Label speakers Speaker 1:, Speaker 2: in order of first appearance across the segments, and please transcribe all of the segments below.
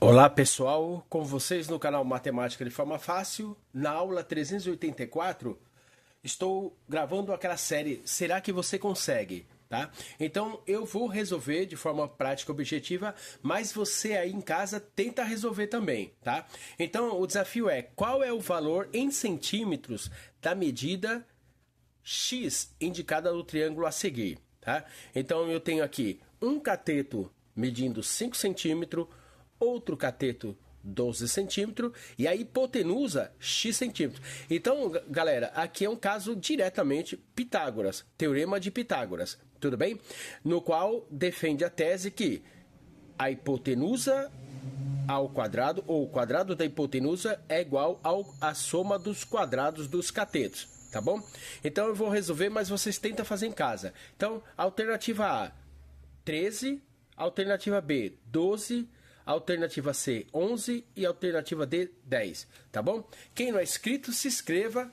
Speaker 1: Olá pessoal, com vocês no canal Matemática de Forma Fácil. Na aula 384, estou gravando aquela série Será que você consegue? Tá? Então eu vou resolver de forma prática e objetiva, mas você aí em casa tenta resolver também, tá? Então o desafio é qual é o valor em centímetros da medida x indicada no triângulo a seguir, tá? Então eu tenho aqui um cateto medindo 5 centímetros, outro cateto 12 centímetros e a hipotenusa x centímetros. Então, galera, aqui é um caso diretamente Pitágoras, teorema de Pitágoras, tudo bem? No qual defende a tese que a hipotenusa ao quadrado ou o quadrado da hipotenusa é igual ao a soma dos quadrados dos catetos, tá bom? Então eu vou resolver, mas vocês tentam fazer em casa. Então, alternativa A, 13, alternativa B, 12 alternativa C 11 e alternativa D 10, tá bom? Quem não é inscrito, se inscreva,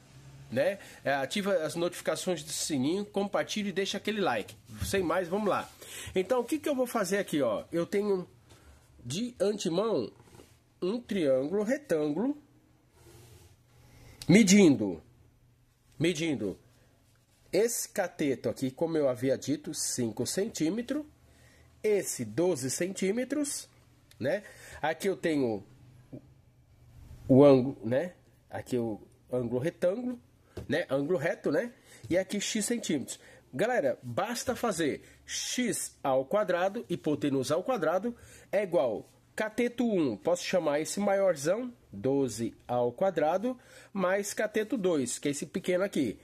Speaker 1: né? É, ativa as notificações do sininho, compartilhe e deixa aquele like. Sem mais, vamos lá. Então, o que, que eu vou fazer aqui, ó? Eu tenho de antemão um triângulo retângulo medindo medindo esse cateto aqui, como eu havia dito, 5 centímetros, esse 12 centímetros né? Aqui eu tenho o ângulo, né? Aqui é o ângulo retângulo, né? Ângulo reto, né? E aqui x centímetros. Galera, basta fazer x ao quadrado, hipotenusa ao quadrado, é igual cateto 1, posso chamar esse maiorzão, 12 ao quadrado, mais cateto 2, que é esse pequeno aqui,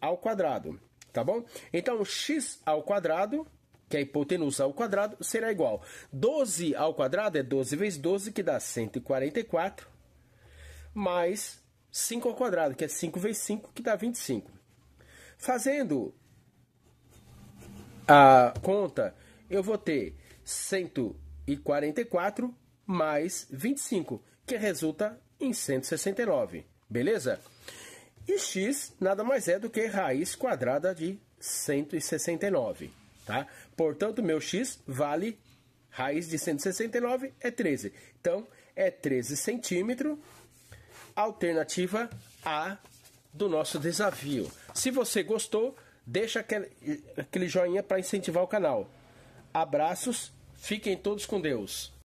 Speaker 1: ao quadrado, tá bom? Então, x ao quadrado que é a hipotenusa ao quadrado, será igual. 12 ao quadrado é 12 vezes 12, que dá 144, mais 5 ao quadrado, que é 5 vezes 5, que dá 25. Fazendo a conta, eu vou ter 144 mais 25, que resulta em 169, beleza? E x nada mais é do que raiz quadrada de 169 tá? Portanto, meu x vale raiz de 169 é 13. Então, é 13 centímetro, alternativa A do nosso desafio. Se você gostou, deixa aquele joinha para incentivar o canal. Abraços, fiquem todos com Deus.